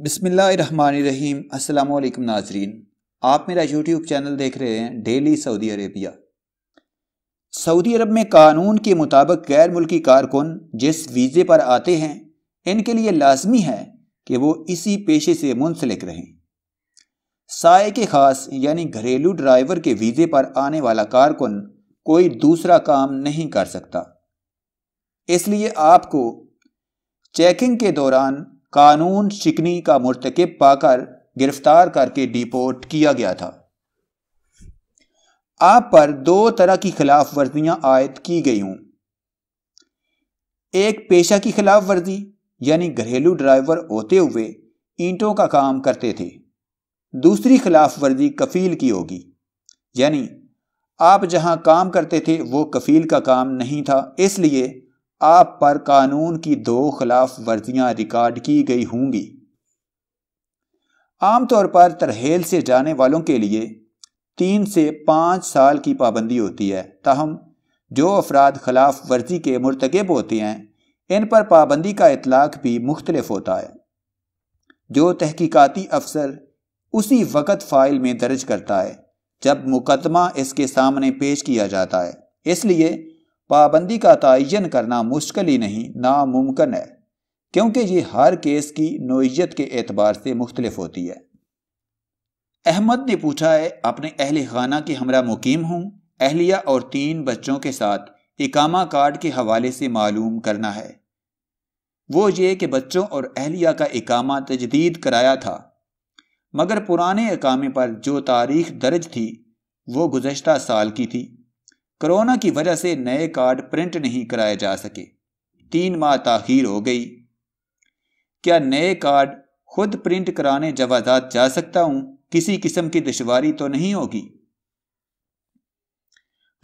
बिसमीम् अल्लाम नाजरीन आप मेरा यूट्यूब चैनल देख रहे हैं डेली सऊदी अरेबिया सऊदी अरब में कानून के मुताबिक गैर मुल्की कारकुन जिस वीज़े पर आते हैं इनके लिए लाजमी है कि वो इसी पेशे से मुंसलिक रहें साय के खास यानी घरेलू ड्राइवर के वीज़े पर आने वाला कारकुन कोई दूसरा काम नहीं कर सकता इसलिए आपको चेकिंग के दौरान कानून शिकनी का मुर्तकब पाकर गिरफ्तार करके डिपोर्ट किया गया था आप पर दो तरह की खिलाफ वर्जियां आयद की गई हूं एक पेशा की खिलाफ वर्जी यानी घरेलू ड्राइवर होते हुए ईंटों का काम करते थे दूसरी खिलाफ वर्जी कफील की होगी यानी आप जहां काम करते थे वो कफील का काम नहीं था इसलिए आप पर कानून की दो खिलाफ वर्जियां रिकॉर्ड की गई होंगी आमतौर पर तरहेल से जाने वालों के लिए तीन से पाँच साल की पाबंदी होती है तहम जो अफराद खिलाफ वर्जी के मरतकब होते हैं इन पर पाबंदी का इतलाक भी मुख्तलफ होता है जो तहकीकती अफसर उसी वक़्त फ़ाइल में दर्ज करता है जब मुकदमा इसके सामने पेश किया जाता है इसलिए पाबंदी का तयन करना मुश्किल ही नहीं नामुमकिन है क्योंकि ये हर केस की नोयत के एतबार से मुख्तलिफ होती है अहमद ने पूछा है अपने अहल खाना के हमरा मुकीम हूँ अहलिया और तीन बच्चों के साथ इकामा कार्ड के हवाले से मालूम करना है वो ये कि बच्चों और अहलिया का इकामा तजदीद कराया था मगर पुराने इकामे पर जो तारीख दर्ज थी वो गुजशत साल की थी कोरोना की वजह से नए कार्ड प्रिंट नहीं कराए जा सके तीन माह तखिर हो गई क्या नए कार्ड खुद प्रिंट कराने जवाजात जा सकता हूं किसी किस्म की दुशारी तो नहीं होगी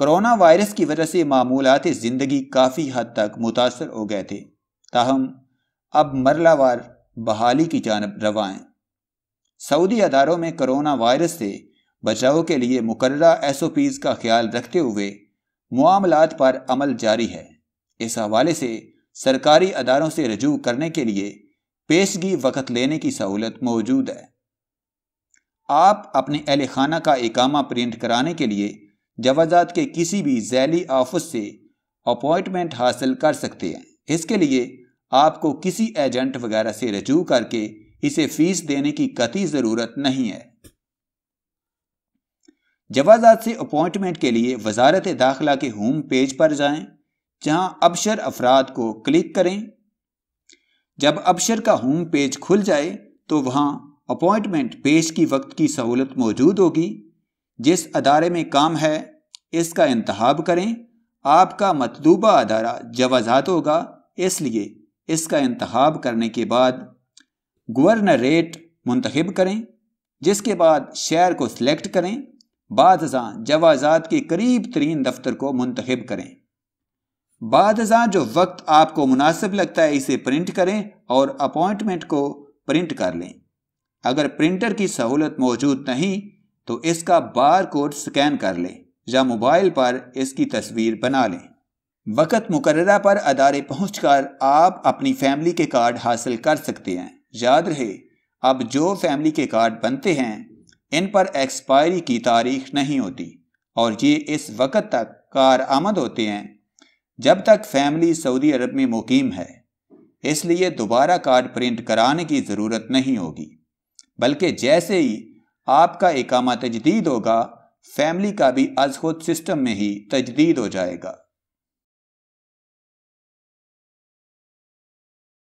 कोरोना वायरस की वजह से मामूलत ज़िंदगी काफ़ी हद तक मुतासर हो गए थे ताहम अब मरलावार बहाली की जानब रवाएं सऊदी अदारों में कोरोना वायरस से बचाव के लिए मुकर्रा एस ओ पीज़ का ख्याल रखते हुए मामलात पर अमल जारी है इस हवाले से सरकारी अदारों से रजू करने के लिए पेशगी वक़्त लेने की सहूलत मौजूद है आप अपने अहल खाना का इकामा प्रिंट कराने के लिए जवाजात के किसी भी जैली ऑफिस से अपॉइंटमेंट हासिल कर सकते हैं इसके लिए आपको किसी एजेंट वगैरह से रजू करके इसे फीस देने की कति ज़रूरत नहीं है जवाजात से अपॉइंटमेंट के लिए वजारत दाखिला के होम पेज पर जाएं, जहां अबशर अफराद को क्लिक करें जब अबशर का होम पेज खुल जाए तो वहां अपॉइंटमेंट पेश की वक्त की सहूलत मौजूद होगी जिस अदारे में काम है इसका इंतहाब करें आपका मतलूबा अदारा जवाजात होगा इसलिए इसका इंतहाब करने के बाद गवर्नरेट मुंतखब करें जिसके बाद शहर को सिलेक्ट करें बादजा जवाजात के करीब तरीन दफ्तर को मुंतब करें बादजा जो वक्त आपको मुनासिब लगता है इसे प्रिंट करें और अपॉइंटमेंट को प्रिंट कर लें अगर प्रिंटर की सहूलत मौजूद नहीं तो इसका बार कोड स्कैन कर लें या मोबाइल पर इसकी तस्वीर बना लें वक़्त मुकर्रा पर अदारे पहुँच कर आप अपनी फैमिली के कार्ड हासिल कर सकते हैं याद रहे अब जो फैमिली के कार्ड बनते हैं इन पर एक्सपायरी की तारीख नहीं होती और ये इस वक़्त तक आमद होते हैं जब तक फैमिली सऊदी अरब में मुकीम है इसलिए दोबारा कार्ड प्रिंट कराने की ज़रूरत नहीं होगी बल्कि जैसे ही आपका एकामा तजदीद होगा फैमिली का भी अज खुद सिस्टम में ही तजदीद हो जाएगा